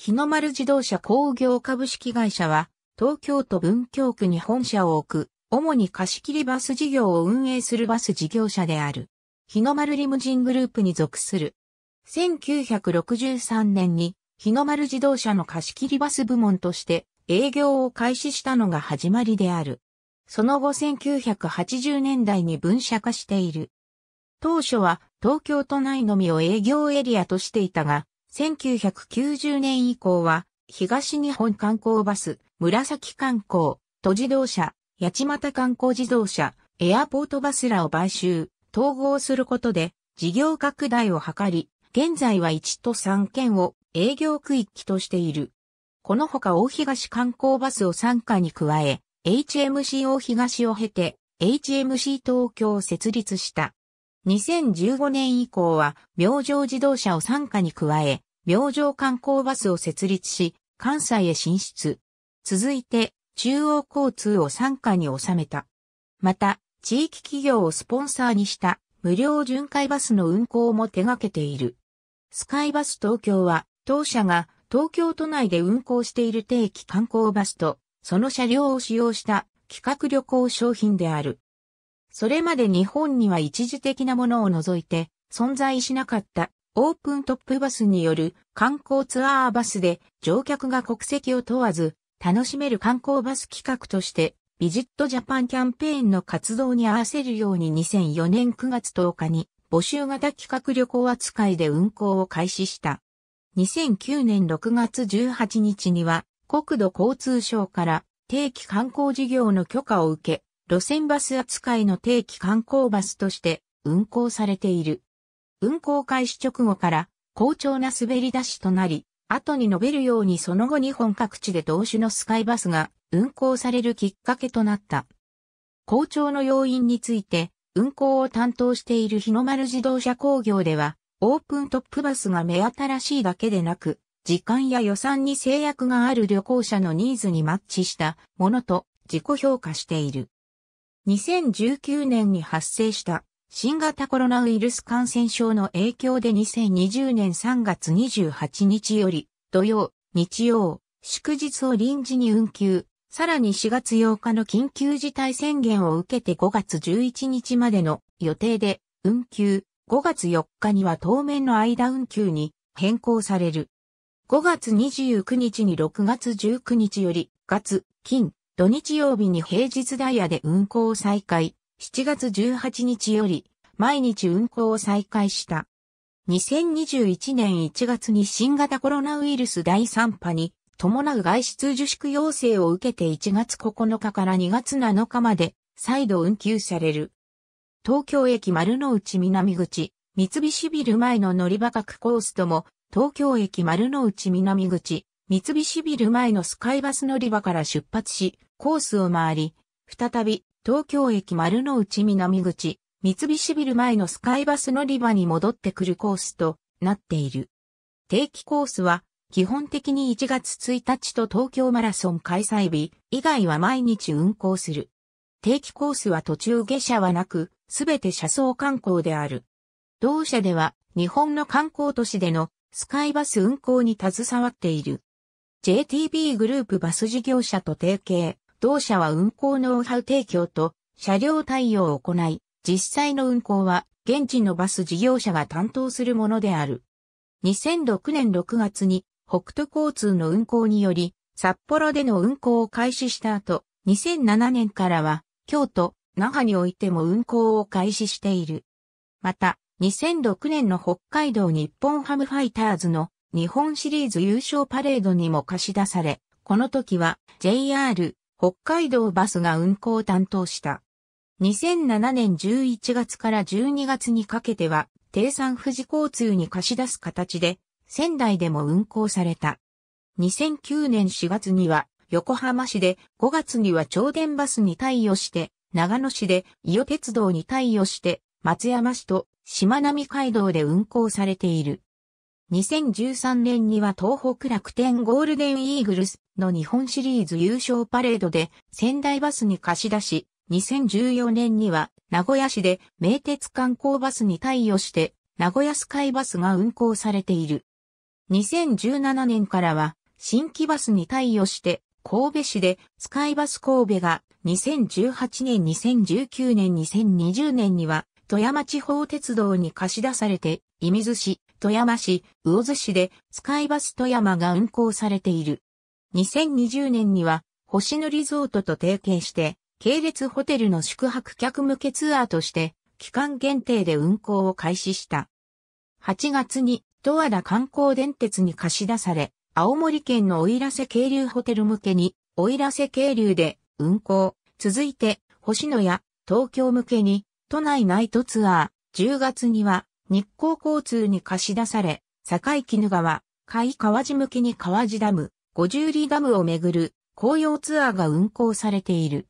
日の丸自動車工業株式会社は、東京都文京区に本社を置く、主に貸切バス事業を運営するバス事業者である。日の丸リムジングループに属する。1963年に、日の丸自動車の貸切バス部門として営業を開始したのが始まりである。その後1980年代に分社化している。当初は東京都内のみを営業エリアとしていたが、1990年以降は、東日本観光バス、紫観光、都自動車、八街観光自動車、エアポートバスらを買収、統合することで、事業拡大を図り、現在は1都3県を営業区域としている。このほか大東観光バスを参加に加え、HMC 大東を経て、HMC 東京を設立した。2015年以降は、明星自動車を傘下に加え、明星観光バスを設立し、関西へ進出。続いて、中央交通を傘下に収めた。また、地域企業をスポンサーにした無料巡回バスの運行も手掛けている。スカイバス東京は、当社が東京都内で運行している定期観光バスと、その車両を使用した企画旅行商品である。それまで日本には一時的なものを除いて存在しなかったオープントップバスによる観光ツアーバスで乗客が国籍を問わず楽しめる観光バス企画としてビジットジャパンキャンペーンの活動に合わせるように2004年9月10日に募集型企画旅行扱いで運行を開始した。2009年6月18日には国土交通省から定期観光事業の許可を受け、路線バス扱いの定期観光バスとして運行されている。運行開始直後から好調な滑り出しとなり、後に述べるようにその後日本各地で同種のスカイバスが運行されるきっかけとなった。好調の要因について、運行を担当している日の丸自動車工業では、オープントップバスが目新しいだけでなく、時間や予算に制約がある旅行者のニーズにマッチしたものと自己評価している。2019年に発生した新型コロナウイルス感染症の影響で2020年3月28日より土曜、日曜、祝日を臨時に運休、さらに4月8日の緊急事態宣言を受けて5月11日までの予定で運休、5月4日には当面の間運休に変更される。5月29日に6月19日より、月、金、土日曜日に平日ダイヤで運行を再開、7月18日より毎日運行を再開した。2021年1月に新型コロナウイルス第3波に伴う外出自粛要請を受けて1月9日から2月7日まで再度運休される。東京駅丸の内南口、三菱ビル前の乗り場各コースとも、東京駅丸の内南口、三菱ビル前のスカイバス乗り場から出発し、コースを回り、再び東京駅丸の内南口、三菱ビル前のスカイバス乗り場に戻ってくるコースとなっている。定期コースは基本的に1月1日と東京マラソン開催日以外は毎日運行する。定期コースは途中下車はなく、すべて車窓観光である。同社では日本の観光都市でのスカイバス運行に携わっている。JTB グループバス事業者と提携、同社は運行ノウハウ提供と車両対応を行い、実際の運行は現地のバス事業者が担当するものである。2006年6月に北斗交通の運行により、札幌での運行を開始した後、2007年からは京都、那覇においても運行を開始している。また、2006年の北海道日本ハムファイターズの日本シリーズ優勝パレードにも貸し出され、この時は JR 北海道バスが運行を担当した。2007年11月から12月にかけては、低山富士交通に貸し出す形で、仙台でも運行された。2009年4月には、横浜市で、5月には超電バスに対応して、長野市で、伊予鉄道に対応して、松山市と、島並海道で運行されている。2013年には東北楽天ゴールデンイーグルスの日本シリーズ優勝パレードで仙台バスに貸し出し、2014年には名古屋市で名鉄観光バスに対応して名古屋スカイバスが運行されている。2017年からは新規バスに対応して神戸市でスカイバス神戸が2018年2019年2020年には富山地方鉄道に貸し出されて、射水市、富山市、魚津市でスカイバス富山が運行されている。2020年には、星野リゾートと提携して、系列ホテルの宿泊客向けツアーとして、期間限定で運行を開始した。8月に、十和田観光電鉄に貸し出され、青森県の奥入瀬渓流ホテル向けに、奥入瀬渓流で運行、続いて、星野や東京向けに、都内ナイトツアー、10月には日光交通に貸し出され、境絹川、海川地向きに川地ダム、五十里ダムをめぐる紅葉ツアーが運行されている。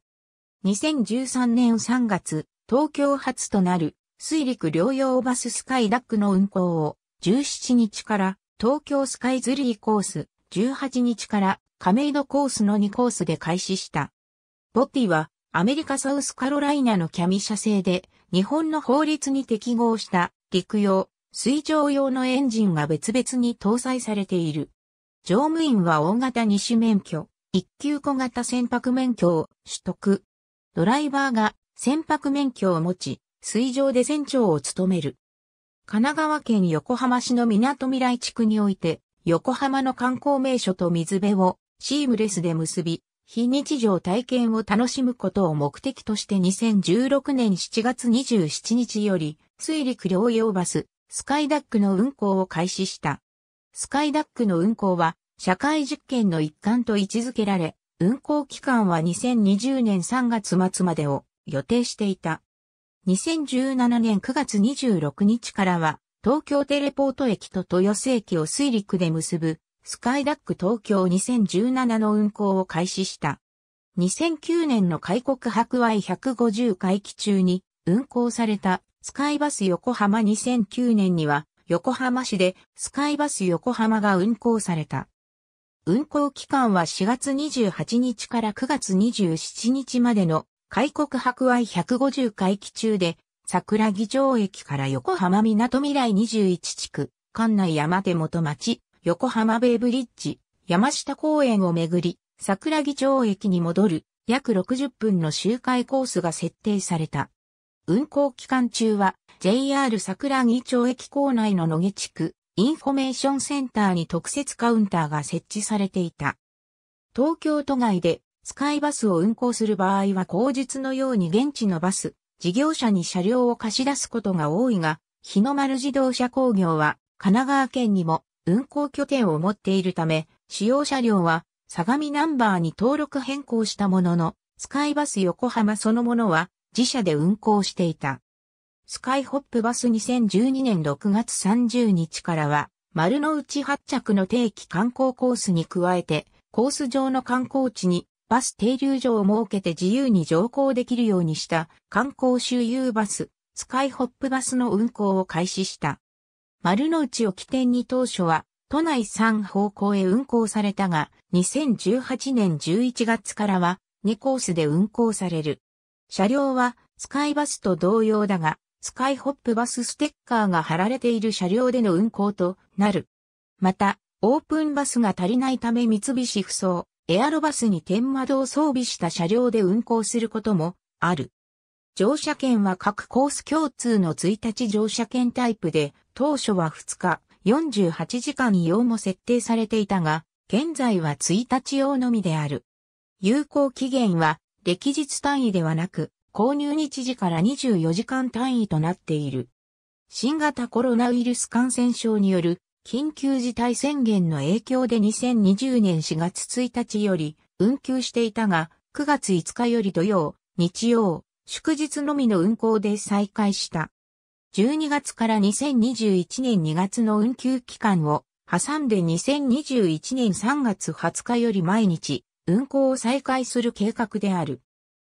2013年3月、東京初となる水陸両用バススカイダックの運行を17日から東京スカイズリーコース、18日から亀戸コースの2コースで開始した。ボティはアメリカサウスカロライナのキャミ社製で、日本の法律に適合した陸用、水上用のエンジンが別々に搭載されている。乗務員は大型二種免許、一級小型船舶免許を取得。ドライバーが船舶免許を持ち、水上で船長を務める。神奈川県横浜市の港未来地区において、横浜の観光名所と水辺をシームレスで結び、非日常体験を楽しむことを目的として2016年7月27日より、水陸両用バス、スカイダックの運行を開始した。スカイダックの運行は、社会実験の一環と位置づけられ、運行期間は2020年3月末までを予定していた。2017年9月26日からは、東京テレポート駅と豊洲駅を水陸で結ぶスカイダック東京2017の運行を開始した。2009年の開国博愛150回期中に運行されたスカイバス横浜2009年には横浜市でスカイバス横浜が運行された。運行期間は4月28日から9月27日までの開国博愛150回期中で桜木町駅から横浜港未来21地区、館内山手元町、横浜ベイブリッジ、山下公園をめぐり、桜木町駅に戻る約60分の周回コースが設定された。運行期間中は JR 桜木町駅構内の野毛地区インフォメーションセンターに特設カウンターが設置されていた。東京都外でスカイバスを運行する場合は口日のように現地のバス、事業者に車両を貸し出すことが多いが、日の丸自動車工業は神奈川県にも運行拠点を持っているため、使用車両は相模ナンバーに登録変更したものの、スカイバス横浜そのものは自社で運行していた。スカイホップバス2012年6月30日からは、丸の内発着の定期観光コースに加えて、コース上の観光地にバス停留所を設けて自由に乗降できるようにした観光周遊バス、スカイホップバスの運行を開始した。丸の内を起点に当初は都内3方向へ運行されたが、2018年11月からは2コースで運行される。車両はスカイバスと同様だが、スカイホップバスステッカーが貼られている車両での運行となる。また、オープンバスが足りないため三菱不走、エアロバスに天窓を装備した車両で運行することもある。乗車券は各コース共通の1日乗車券タイプで、当初は2日、48時間用も設定されていたが、現在は1日用のみである。有効期限は、歴日単位ではなく、購入日時から24時間単位となっている。新型コロナウイルス感染症による緊急事態宣言の影響で2020年4月1日より運休していたが、9月5日より土曜、日曜、祝日のみの運行で再開した。12月から2021年2月の運休期間を挟んで2021年3月20日より毎日運行を再開する計画である。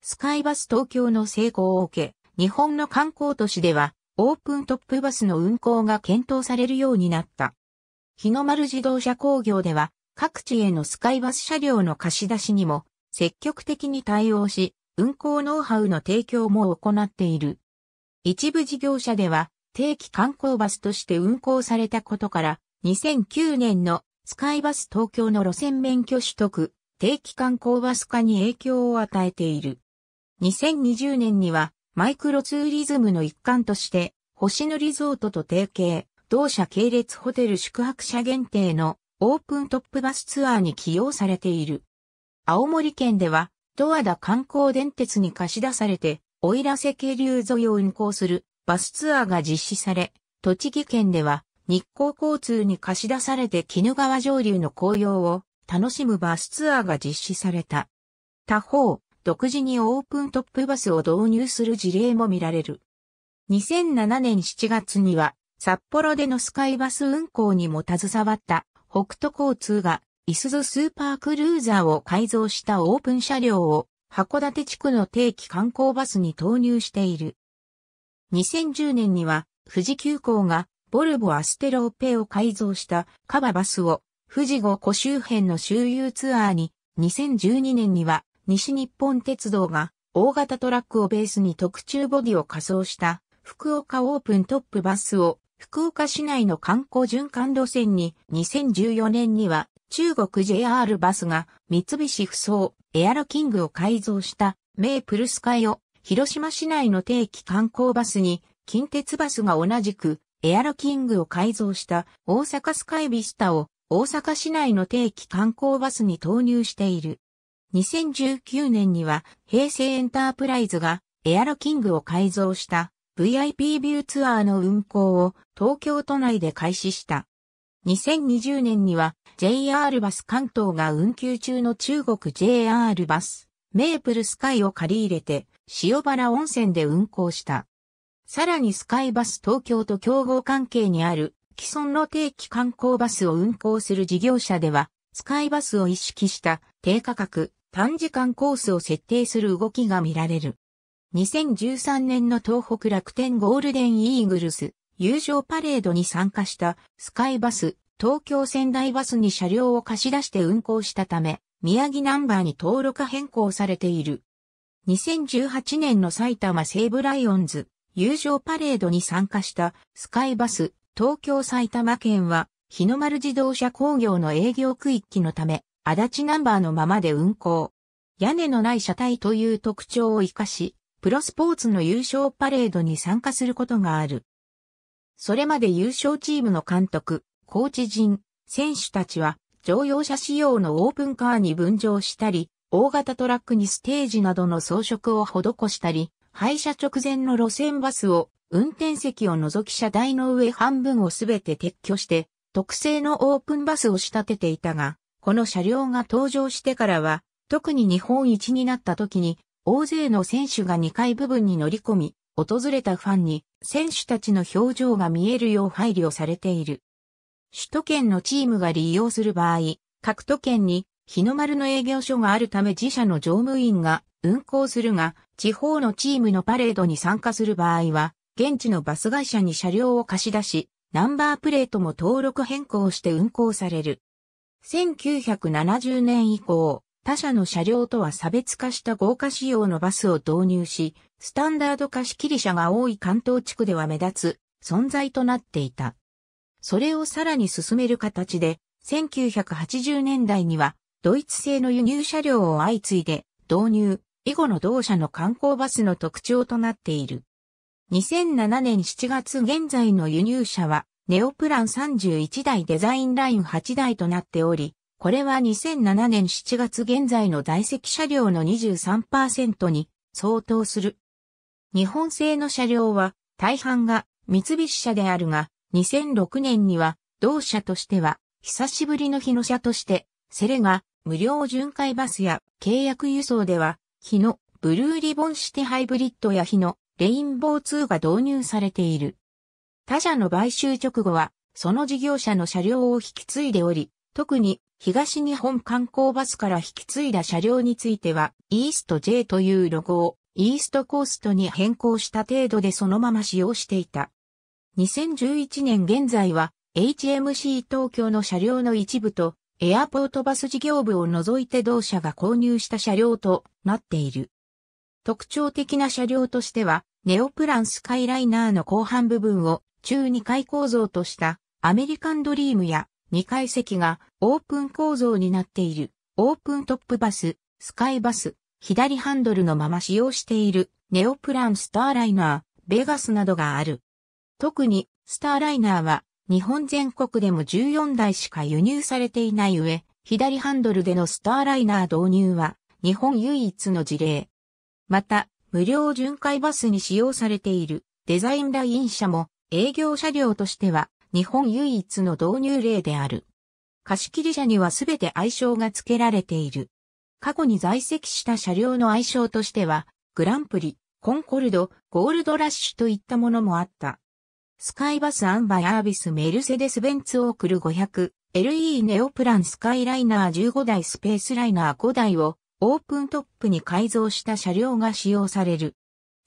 スカイバス東京の成功を受け、日本の観光都市ではオープントップバスの運行が検討されるようになった。日の丸自動車工業では各地へのスカイバス車両の貸し出しにも積極的に対応し、運行ノウハウの提供も行っている。一部事業者では定期観光バスとして運行されたことから、2009年のスカイバス東京の路線免許取得、定期観光バス化に影響を与えている。2020年にはマイクロツーリズムの一環として、星野リゾートと提携、同社系列ホテル宿泊者限定のオープントップバスツアーに起用されている。青森県では、ドアダ観光電鉄に貸し出されて、奥入瀬渓流沿いを運行するバスツアーが実施され、栃木県では日光交通に貸し出されて鬼怒川上流の紅葉を楽しむバスツアーが実施された。他方、独自にオープントップバスを導入する事例も見られる。2007年7月には札幌でのスカイバス運行にも携わった北斗交通がいすゞスーパークルーザーを改造したオープン車両を函館地区の定期観光バスに投入している。2010年には富士急行がボルボアステローペを改造したカババスを富士五湖周辺の周遊ツアーに2012年には西日本鉄道が大型トラックをベースに特注ボディを仮装した福岡オープントップバスを福岡市内の観光循環路線に2014年には中国 JR バスが三菱不走エアロキングを改造したメープルスカイを広島市内の定期観光バスに近鉄バスが同じくエアロキングを改造した大阪スカイビスタを大阪市内の定期観光バスに投入している。2019年には平成エンタープライズがエアロキングを改造した VIP ビューツアーの運行を東京都内で開始した。2020年には JR バス関東が運休中の中国 JR バス、メープルスカイを借り入れて塩原温泉で運行した。さらにスカイバス東京と競合関係にある既存の定期観光バスを運行する事業者では、スカイバスを意識した低価格、短時間コースを設定する動きが見られる。2013年の東北楽天ゴールデンイーグルス、友情パレードに参加したスカイバス、東京仙台バスに車両を貸し出して運行したため、宮城ナンバーに登録変更されている。2018年の埼玉西武ライオンズ、友情パレードに参加したスカイバス、東京埼玉県は、日の丸自動車工業の営業区域のため、足立ナンバーのままで運行。屋根のない車体という特徴を活かし、プロスポーツの優勝パレードに参加することがある。それまで優勝チームの監督、コーチ陣、選手たちは乗用車仕様のオープンカーに分乗したり、大型トラックにステージなどの装飾を施したり、廃車直前の路線バスを運転席を除き車台の上半分をすべて撤去して、特製のオープンバスを仕立てていたが、この車両が登場してからは、特に日本一になった時に、大勢の選手が2階部分に乗り込み、訪れたファンに選手たちの表情が見えるよう配慮されている。首都圏のチームが利用する場合、各都県に日の丸の営業所があるため自社の乗務員が運行するが、地方のチームのパレードに参加する場合は、現地のバス会社に車両を貸し出し、ナンバープレートも登録変更して運行される。1970年以降、他社の車両とは差別化した豪華仕様のバスを導入し、スタンダード化し切り車が多い関東地区では目立つ存在となっていた。それをさらに進める形で、1980年代にはドイツ製の輸入車両を相次いで導入、以後の同社の観光バスの特徴となっている。2007年7月現在の輸入車はネオプラン31台デザインライン8台となっており、これは2007年7月現在の在籍車両の23%に相当する。日本製の車両は大半が三菱車であるが、2006年には同社としては久しぶりの日野車として、セレが無料巡回バスや契約輸送では、日野ブルーリボンシティハイブリッドや日野レインボー2が導入されている。他社の買収直後は、その事業者の車両を引き継いでおり、特に東日本観光バスから引き継いだ車両については、イースト J というロゴをイーストコーストに変更した程度でそのまま使用していた。2011年現在は HMC 東京の車両の一部とエアポートバス事業部を除いて同社が購入した車両となっている。特徴的な車両としては、ネオプランスカイライナーの後半部分を中2階構造としたアメリカンドリームや2階席がオープン構造になっている、オープントップバス、スカイバス、左ハンドルのまま使用している、ネオプランスターライナー、ベガスなどがある。特に、スターライナーは、日本全国でも14台しか輸入されていない上、左ハンドルでのスターライナー導入は、日本唯一の事例。また、無料巡回バスに使用されているデザインライン車も営業車両としては日本唯一の導入例である。貸切車にはすべて愛称が付けられている。過去に在籍した車両の愛称としては、グランプリ、コンコルド、ゴールドラッシュといったものもあった。スカイバスアンバイ・アービスメルセデスベンツオークル 500LE ネオプランスカイライナー15台スペースライナー5台をオープントップに改造した車両が使用される。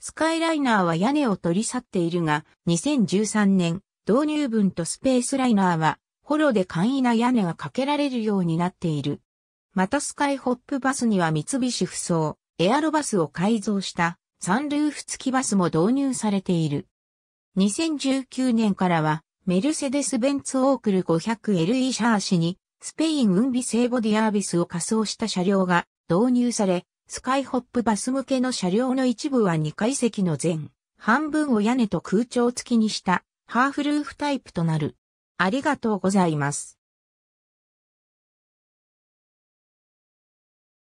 スカイライナーは屋根を取り去っているが、2013年導入分とスペースライナーは、ホロで簡易な屋根がかけられるようになっている。またスカイホップバスには三菱不走、エアロバスを改造したサンルーフ付きバスも導入されている。2019年からは、メルセデス・ベンツ・オークル 500LE シャーシに、スペイン運備聖ボディアービスを仮装した車両が導入され、スカイホップバス向けの車両の一部は2階席の前、半分を屋根と空調付きにしたハーフルーフタイプとなる。ありがとうございます。